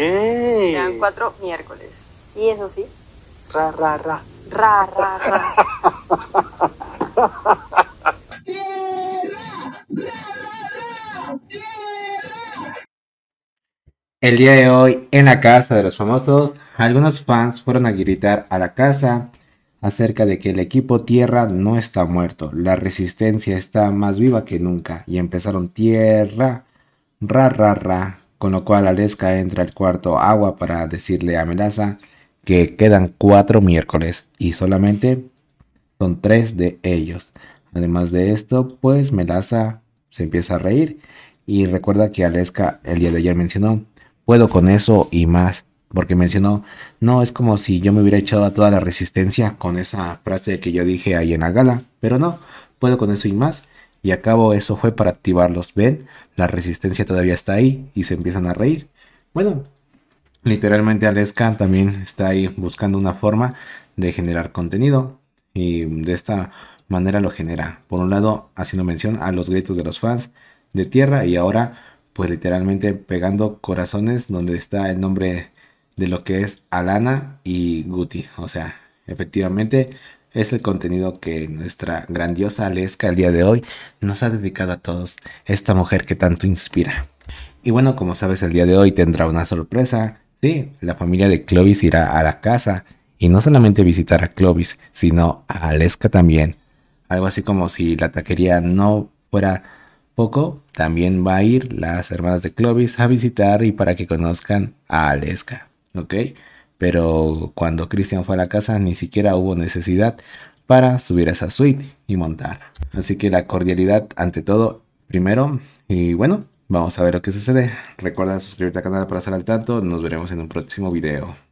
Quedan cuatro miércoles. Sí, eso sí. Ra, ra, ra. Ra, ra, ra. El día de hoy, en la casa de los famosos, algunos fans fueron a gritar a la casa acerca de que el equipo Tierra no está muerto, la resistencia está más viva que nunca y empezaron Tierra, ra, ra, ra, con lo cual Aleska entra al cuarto agua para decirle a Melaza que quedan cuatro miércoles y solamente son tres de ellos. Además de esto, pues Melaza se empieza a reír y recuerda que Aleska el día de ayer mencionó, puedo con eso y más, porque mencionó, no, es como si yo me hubiera echado a toda la resistencia con esa frase que yo dije ahí en la gala, pero no, puedo con eso y más y acabo eso fue para activarlos. ¿Ven? La resistencia todavía está ahí y se empiezan a reír. Bueno, literalmente Aleska también está ahí buscando una forma de generar contenido y de esta manera lo genera. Por un lado, haciendo mención a los gritos de los fans de tierra y ahora pues literalmente pegando corazones donde está el nombre de lo que es Alana y Guti. O sea, efectivamente es el contenido que nuestra grandiosa Aleska el día de hoy nos ha dedicado a todos, esta mujer que tanto inspira. Y bueno, como sabes, el día de hoy tendrá una sorpresa. Sí, la familia de Clovis irá a la casa y no solamente visitar a Clovis, sino a Aleska también. Algo así como si la taquería no fuera poco, también va a ir las hermanas de Clovis a visitar y para que conozcan a Aleska. ¿Ok? pero cuando Cristian fue a la casa ni siquiera hubo necesidad para subir a esa suite y montar. Así que la cordialidad ante todo primero y bueno, vamos a ver lo que sucede. Recuerda suscribirte al canal para estar al tanto, nos veremos en un próximo video.